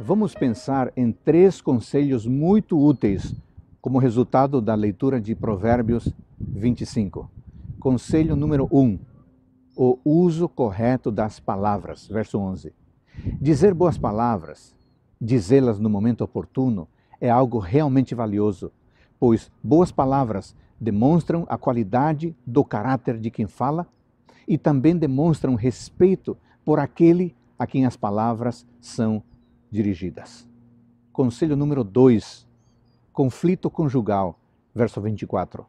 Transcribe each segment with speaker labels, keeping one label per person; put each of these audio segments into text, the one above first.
Speaker 1: vamos pensar em três conselhos muito úteis como resultado da leitura de Provérbios 25. Conselho número 1: um, o uso correto das palavras. Verso 11. Dizer boas palavras, dizê-las no momento oportuno, é algo realmente valioso, pois boas palavras demonstram a qualidade do caráter de quem fala e também demonstram respeito por aquele a quem as palavras são dirigidas. Conselho número 2, conflito conjugal, verso 24.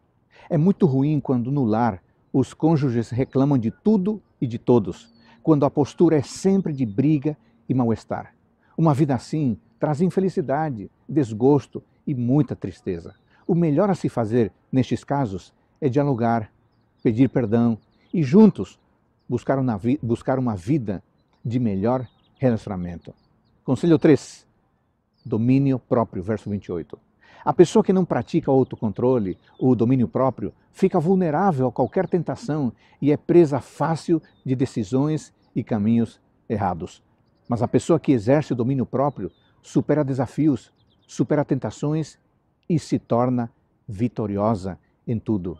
Speaker 1: É muito ruim quando no lar os cônjuges reclamam de tudo e de todos, quando a postura é sempre de briga e mal-estar. Uma vida assim traz infelicidade, desgosto e muita tristeza. O melhor a se fazer nestes casos é dialogar, pedir perdão e juntos buscar uma, vida de melhor relacionamento. Conselho 3, domínio próprio, verso 28. A pessoa que não pratica o autocontrole, o domínio próprio, fica vulnerável a qualquer tentação e é presa fácil de decisões e caminhos errados. Mas a pessoa que exerce o domínio próprio supera desafios, supera tentações e se torna vitoriosa em tudo.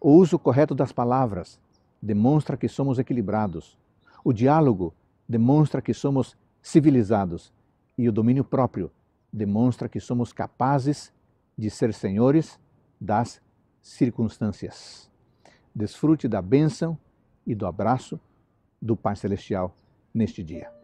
Speaker 1: O uso correto das palavras demonstra que somos equilibrados. O diálogo demonstra que somos civilizados e o domínio próprio demonstra que somos capazes de ser senhores das circunstâncias. Desfrute da bênção e do abraço do Pai Celestial neste dia.